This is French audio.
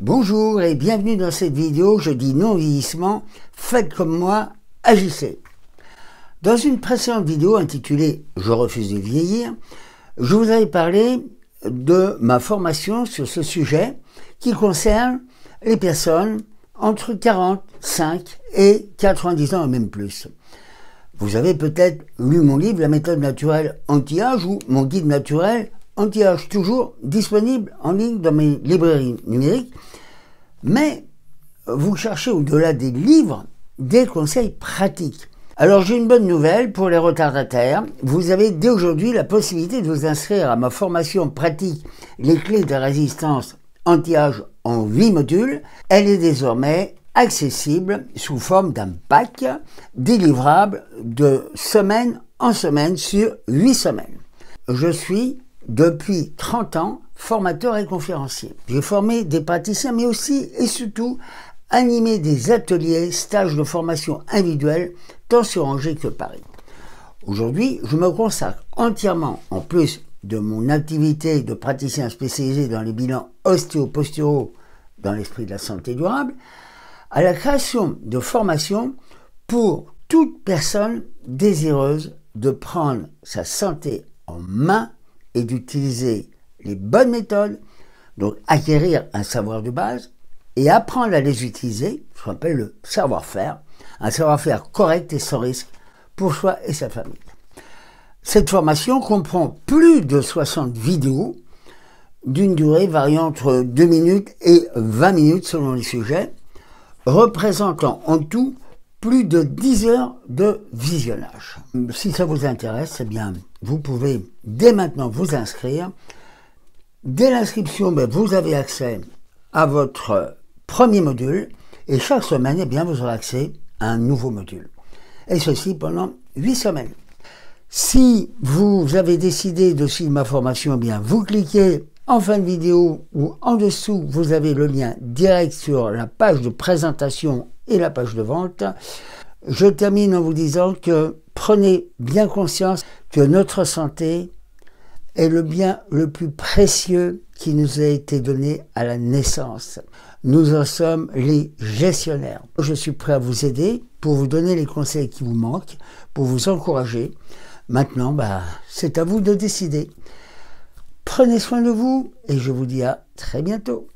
Bonjour et bienvenue dans cette vidéo, je dis non-vieillissement, faites comme moi, agissez. Dans une précédente vidéo intitulée Je refuse de vieillir, je vous avais parlé de ma formation sur ce sujet qui concerne les personnes entre 45 et 90 ans et même plus. Vous avez peut-être lu mon livre La méthode naturelle anti-âge ou mon guide naturel anti-âge toujours disponible en ligne dans mes librairies numériques. Mais vous cherchez au-delà des livres des conseils pratiques. Alors j'ai une bonne nouvelle pour les retardataires. Vous avez dès aujourd'hui la possibilité de vous inscrire à ma formation pratique Les clés de résistance anti-âge en 8 modules. Elle est désormais accessible sous forme d'un pack délivrable de semaine en semaine sur 8 semaines. Je suis depuis 30 ans, formateur et conférencier. J'ai formé des praticiens, mais aussi et surtout animé des ateliers, stages de formation individuelle, tant sur Angers que Paris. Aujourd'hui, je me consacre entièrement, en plus de mon activité de praticien spécialisé dans les bilans ostéoposturaux dans l'esprit de la santé durable, à la création de formations pour toute personne désireuse de prendre sa santé en main et d'utiliser les bonnes méthodes, donc acquérir un savoir de base et apprendre à les utiliser, ce qu'on appelle le savoir-faire, un savoir-faire correct et sans risque pour soi et sa famille. Cette formation comprend plus de 60 vidéos d'une durée variant entre 2 minutes et 20 minutes selon les sujets, représentant en tout plus de 10 heures de visionnage. Si ça vous intéresse, eh bien, vous pouvez dès maintenant vous inscrire. Dès l'inscription, ben, vous avez accès à votre premier module et chaque semaine, eh bien, vous aurez accès à un nouveau module. Et ceci pendant 8 semaines. Si vous avez décidé de suivre ma formation, eh bien, vous cliquez en fin de vidéo ou en dessous, vous avez le lien direct sur la page de présentation et la page de vente. Je termine en vous disant que prenez bien conscience que notre santé est le bien le plus précieux qui nous a été donné à la naissance. Nous en sommes les gestionnaires. Je suis prêt à vous aider pour vous donner les conseils qui vous manquent, pour vous encourager. Maintenant, bah, c'est à vous de décider. Prenez soin de vous et je vous dis à très bientôt.